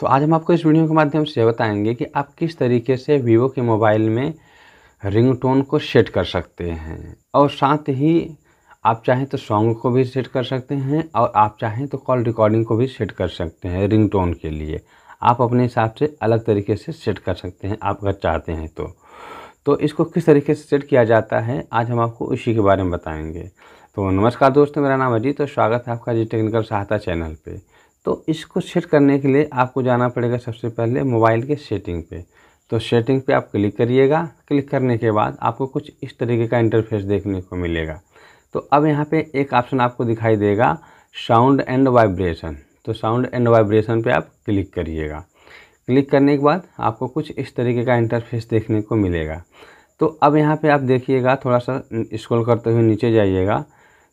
तो आज हम आपको इस वीडियो के माध्यम से बताएंगे कि आप किस तरीके से वीवो के मोबाइल में रिंगटोन को सेट कर सकते हैं और साथ ही आप चाहें तो सॉन्ग को भी सेट कर सकते हैं और आप चाहें तो कॉल रिकॉर्डिंग को भी सेट कर सकते हैं रिंगटोन के लिए आप अपने हिसाब से अलग तरीके से सेट कर सकते हैं आप अगर चाहते हैं तो तो इसको किस तरीके से सेट किया जाता है आज हम आपको उसी के बारे में बताएंगे तो नमस्कार दोस्तों मेरा नाम अजीत और स्वागत है आपका जी टेक्निकल सहायता चैनल पे तो इसको सेट करने के लिए आपको जाना पड़ेगा सबसे पहले मोबाइल के सेटिंग पे तो सेटिंग पे आप क्लिक करिएगा क्लिक करने के बाद आपको कुछ इस तरीके का इंटरफेस देखने को मिलेगा तो अब यहाँ पे एक ऑप्शन आपको दिखाई देगा साउंड एंड वाइब्रेशन तो साउंड एंड वाइब्रेशन पे आप क्लिक करिएगा क्लिक करने के बाद आपको कुछ इस तरीके का इंटरफेस देखने को मिलेगा तो अब यहाँ पर आप देखिएगा थोड़ा सा स्क्रोल करते हुए नीचे जाइएगा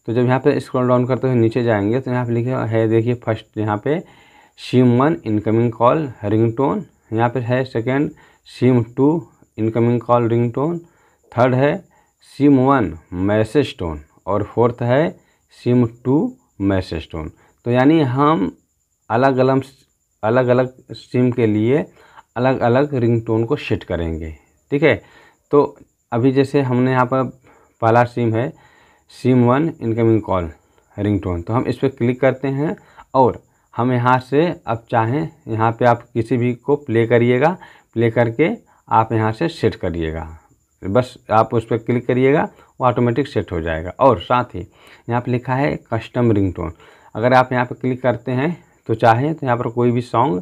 तो जब यहाँ पे स्क्रॉल डाउन करते हुए नीचे जाएंगे तो यहाँ पे लिखे है देखिए फर्स्ट यहाँ पे SIM one incoming call ring tone यहाँ पर है second SIM two incoming call ring tone third है सिम वन मैसेज टोन और फोर्थ है सिम टू मैसेज टोन तो यानी हम अलग अलग अलग अलग सिम के लिए अलग अलग रिंग टोन को सेट करेंगे ठीक है तो अभी जैसे हमने यहाँ पर पहला सिम है SIM one incoming call ringtone तो हम इस पर क्लिक करते हैं और हम यहाँ से अब चाहें यहाँ पे आप किसी भी को प्ले करिएगा प्ले करके आप यहाँ से सेट करिएगा बस आप उस पर क्लिक करिएगा वो ऑटोमेटिक सेट हो जाएगा और साथ ही यहाँ पे लिखा है कस्टम रिंगटोन अगर आप यहाँ पे क्लिक करते हैं तो चाहें तो यहाँ पर कोई भी सॉन्ग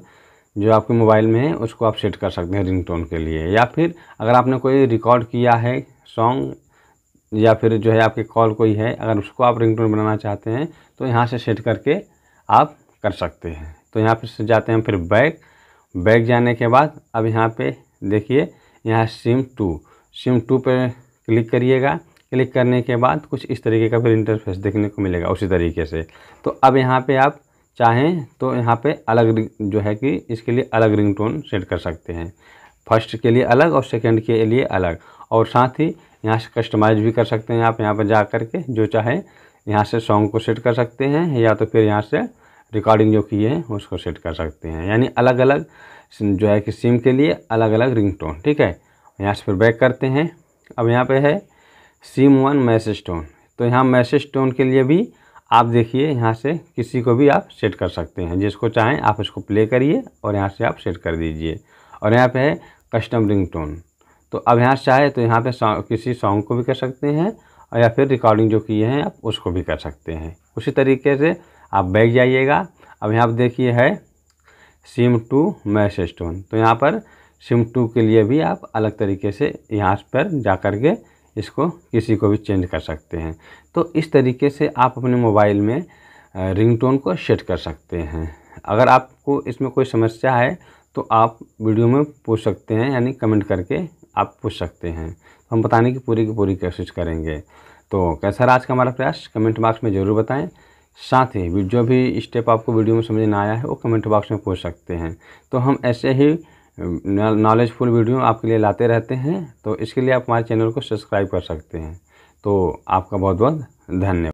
जो आपके मोबाइल में है उसको आप सेट कर सकते हैं रिंगटोन के लिए या फिर अगर आपने कोई रिकॉर्ड किया है सॉन्ग या फिर जो है आपके कॉल कोई है अगर उसको आप रिंगटोन बनाना चाहते हैं तो यहाँ से सेट करके आप कर सकते हैं तो यहाँ पर जाते हैं फिर बैग बैग जाने के बाद अब यहाँ पे देखिए यहाँ सिम टू सिम टू पर क्लिक करिएगा क्लिक करने के बाद कुछ इस तरीके का फिर इंटरफेस देखने को मिलेगा उसी तरीके से तो अब यहाँ पे आप चाहें तो यहाँ पे अलग जो है कि इसके लिए अलग रिंगटोन सेट कर सकते हैं फर्स्ट के लिए अलग और सेकंड के लिए अलग और साथ ही यहाँ से कस्टमाइज भी कर सकते हैं आप यहाँ पर जा कर के जो चाहे यहाँ से सॉन्ग को सेट कर सकते हैं या तो फिर यहाँ से रिकॉर्डिंग जो की है उसको सेट कर सकते हैं यानी अलग अलग जो है कि सिम के लिए अलग अलग रिंग टोन ठीक है यहाँ से फिर बैक करते हैं अब यहाँ पे है सिम वन मैसेज टोन तो यहाँ मैसेज टोन के लिए भी आप देखिए यहाँ से किसी को भी आप सेट कर सकते हैं जिसको चाहें आप उसको प्ले करिए और यहाँ से आप सेट कर दीजिए और यहाँ पे है कस्टम रिंग टोन तो अभ्यास चाहे तो यहाँ पे सॉन्ग किसी सॉन्ग को भी कर सकते हैं और या फिर रिकॉर्डिंग जो किए हैं आप उसको भी कर सकते हैं उसी तरीके से आप बैग जाइएगा अब यहाँ पर देखिए है सिम टू मैसेज टोन तो यहाँ पर सिम टू के लिए भी आप अलग तरीके से यहाँ पर जा कर के इसको किसी को भी चेंज कर सकते हैं तो इस तरीके से आप अपने मोबाइल में रिंगटोन को सेट कर सकते हैं अगर आपको इसमें कोई समस्या है तो आप वीडियो में पूछ सकते हैं यानी कमेंट करके आप पूछ सकते हैं हम बताने की पूरी की पूरी कोशिश करेंगे तो कैसा रहा आज का हमारा प्रयास कमेंट बॉक्स में ज़रूर बताएं साथ ही जो भी स्टेप आपको वीडियो में समझ में आया है वो कमेंट बॉक्स में पूछ सकते हैं तो हम ऐसे ही नॉलेजफुल वीडियो आपके लिए लाते रहते हैं तो इसके लिए आप हमारे चैनल को सब्सक्राइब कर सकते हैं तो आपका बहुत बहुत धन्यवाद